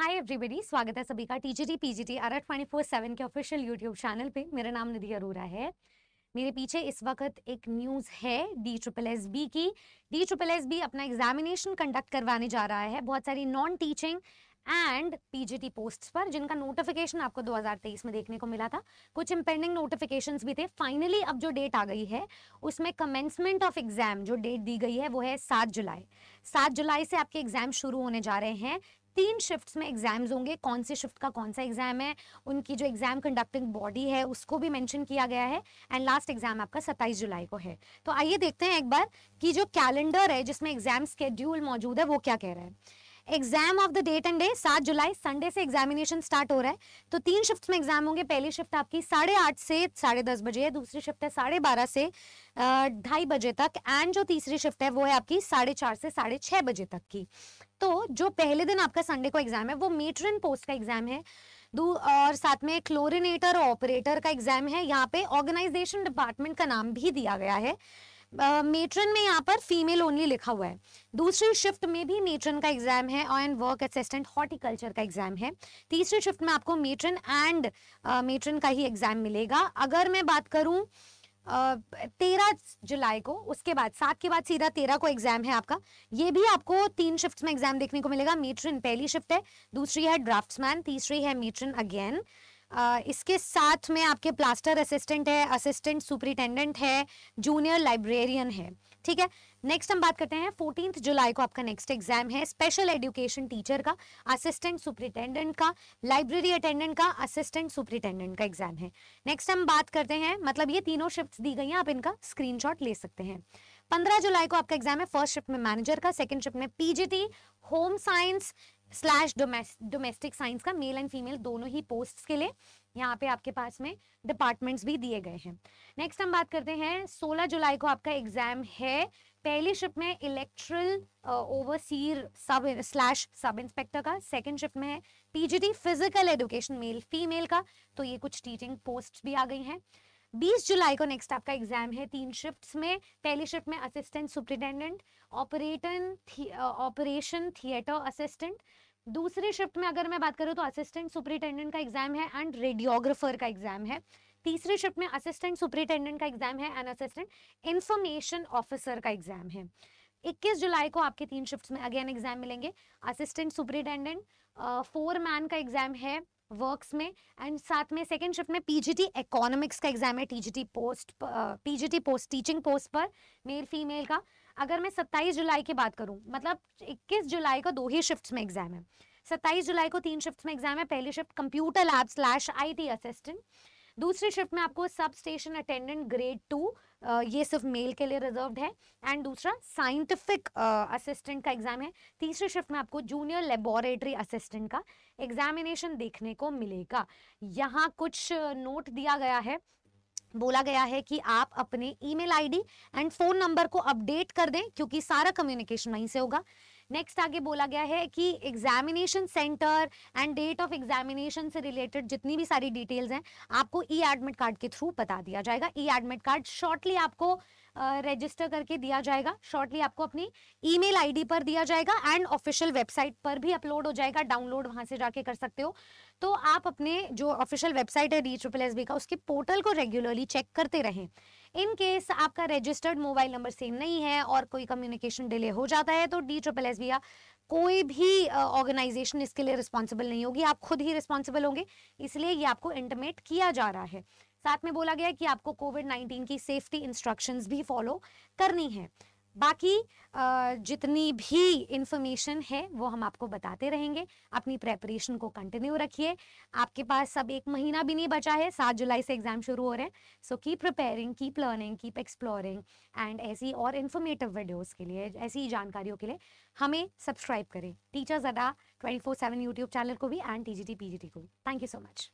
hi everybody स्वागत है सभी का TGT PGT R twenty four seven के ऑफिशियल यूट्यूब चैनल पे मेरा नाम निधि अरोरा है मेरे पीछे इस वक्त एक न्यूज़ है डी ट्रिपल एस बी की डी ट्रिपल एस बी अपना एग्जामिनेशन कंडक्ट करवाने जा रहा है बहुत सारी non teaching and PGT posts पर जिनका नोटिफिकेशन आपको 2023 में देखने को मिला था कुछ इम्पेंडिंग नोटिफिकेशंस भी थे फाइनली अब जो डेट आ गई है उसमें कमेंसमेंट ऑफ एग्जाम जो डेट दी गई है वो है सात जुलाई सात जुलाई से आपके एग्जाम शुरू होने जा रहे हैं तीन शिफ्ट्स में एग्जाम्स होंगे कौन से शिफ्ट का कौन सा एग्जाम है उनकी जो एग्जाम कंडक्टिंग बॉडी है उसको भी मेंशन किया गया है एंड लास्ट एग्जाम आपका सत्ताईस जुलाई को है तो आइए देखते हैं एक बार कि जो कैलेंडर है जिसमें एग्जाम स्केड्यूल मौजूद है वो क्या कह रहा है exam of the date and day सात जुलाई संडे से एग्जामिनेशन स्टार्ट हो रहा है तो तीन शिफ्ट में एग्जाम होंगे पहली शिफ्ट आपकी साढ़े आठ से साढ़े दस बजे है दूसरी शिफ्ट है साढ़े बारह से ढाई बजे तक एंड जो तीसरी शिफ्ट है वो है आपकी साढ़े चार से साढ़े छह बजे तक की तो जो पहले दिन आपका संडे को एग्जाम है वो मेट्रन पोस्ट का एग्जाम है और साथ में क्लोरिनेटर ऑपरेटर का एग्जाम है यहाँ पे ऑर्गेनाइजेशन डिपार्टमेंट का नाम भी दिया गया है मेट्रन में यहाँ पर फीमेल ओनली लिखा हुआ है दूसरी शिफ्ट में भी मेट्रन का एग्जाम है और एंड वर्क असिस्टेंट हॉर्टिकल्चर का एग्जाम है तीसरी शिफ्ट में आपको मेट्रन एंड मेट्रन का ही एग्जाम मिलेगा अगर मैं बात करूँ तेरह जुलाई को उसके बाद सात के बाद सीधा तेरह को एग्जाम है आपका ये भी आपको तीन शिफ्ट में एग्जाम देखने को मिलेगा मेट्रिन पहली शिफ्ट है दूसरी है ड्राफ्ट्समैन तीसरी है मेट्रिन अगेन इसके साथ में आपके प्लास्टर असिस्टेंट है असिस्टेंट सुपरिटेंडेंट है जूनियर लाइब्रेरियन है ठीक है नेक्स्ट हम बात करते हैं फोर्टीन जुलाई को आपका नेक्स्ट एग्जाम है स्पेशल एजुकेशन टीचर का असिस्टेंट सुपरिटेंडेंट का लाइब्रेरी अटेंडेंट का असिस्टेंट सुपरिटेंडेंट का एग्जाम है नेक्स्ट हम बात करते हैं मतलब ये तीनों शिफ्ट दी गई हैं आप इनका स्क्रीनशॉट ले सकते हैं पंद्रह जुलाई को आपका एग्जाम है फर्स्ट शिफ्ट में मैनेजर का सेकेंड शिफ्ट में PGT home science slash domestic science का मेल एंड फीमेल दोनों ही पोस्ट के लिए यहाँ पे आपके पास में डिपार्टमेंट्स भी दिए गए हैं नेक्स्ट हम बात करते हैं 16 जुलाई को आपका एग्जाम है पहली शिफ्ट में electoral overseer sub slash sub inspector का सेकंड शिफ्ट में है PGT physical education male female का तो ये कुछ टीचिंग पोस्ट भी आ गई हैं 20 जुलाई को नेक्स्ट आपका एग्जाम है तीन शिफ्ट्स में पहली शिफ्ट में assistant superintendent operation operation theatre assistant दूसरी शिफ्ट में अगर मैं बात करूँ तो असिस्टेंट सुप्रिटेंडेंट का एग्जाम है एंड रेडियोग्राफर का एग्जाम है तीसरी शिफ्ट में असिस्टेंट सुप्रिटेंडेंट का एग्जाम है एंड असिस्टेंट इंफॉर्मेशन ऑफिसर का एग्जाम है इक्कीस जुलाई को आपके तीन शिफ्ट में अगेन एग्जाम मिलेंगे असिस्टेंट सुपरिटेंडेंट फोर मैन का एग्जाम है वर्क्स में एंड साथ में सेकेंड शिफ्ट में पीजीटी इकोनॉमिक्स का एग्जाम है TGT post PGT post teaching post पर मेल फीमेल का अगर मैं सत्ताईस जुलाई की बात करूं मतलब 21 जुलाई को दो ही शिफ्ट्स में एग्जाम है सत्ताईस जुलाई को तीन शिफ्ट्स में एग्जाम है पहली shift computer lab slash I assistant दूसरी शिफ्ट में आपको sub station attendant grade two ये सिर्फ मेल के लिए रिजर्व है एंड दूसरा साइंटिफिक असिस्टेंट का एग्ज़ाम है तीसरे शिफ्ट में आपको जूनियर लेबोरेटरी असिस्टेंट का एग्जामिनेशन देखने को मिलेगा यहाँ कुछ नोट दिया गया है बोला गया है कि आप अपने email ID and phone number को अपडेट कर दें क्योंकि सारा कम्युनिकेशन वहीं से होगा नेक्स्ट आगे बोला गया है कि examination centre and date of examination से रिलेटेड जितनी भी सारी डिटेल्स हैं आपको ई एडमिट कार्ड के थ्रू बता दिया जाएगा ई एडमिट कार्ड शॉर्टली आपको रजिस्टर uh, करके दिया जाएगा शॉर्टली आपको अपनी ईमेल आईडी पर दिया जाएगा एंड ऑफिशियल वेबसाइट पर भी अपलोड हो जाएगा डाउनलोड वहां से जाके कर सकते हो तो आप अपने जो ऑफिशियल वेबसाइट है डी ट्रिपल एस बी का उसके पोर्टल को रेगुलरली चेक करते रहें इन केस आपका रजिस्टर्ड मोबाइल नंबर सेम नहीं है और कोई कम्युनिकेशन डिले हो जाता है तो डी ट्रिपल एस भैया कोई भी ऑर्गेनाइजेशन इसके लिए रिस्पॉन्सिबल नहीं होगी आप खुद ही रिस्पॉन्सिबल होंगे इसलिए ये आपको इंटीमेट किया जा रहा है साथ में बोला गया कि आपको कोविड 19 की सेफ्टी इंस्ट्रक्शंस भी फॉलो करनी है बाकी जितनी भी इंफॉर्मेशन है वो हम आपको बताते रहेंगे अपनी प्रेपरेशन को कंटिन्यू रखिए आपके पास सब एक महीना भी नहीं बचा है सात जुलाई से एग्जाम शुरू हो रहे हैं so keep preparing keep learning keep exploring and ऐसी और इन्फॉर्मेटिव वीडियोज़ के लिए ऐसी जानकारियों के लिए हमें सब्सक्राइब करें Teachers Adda twenty four seven YouTube channel को भी and T G T P G T को भी थैंक यू सो मच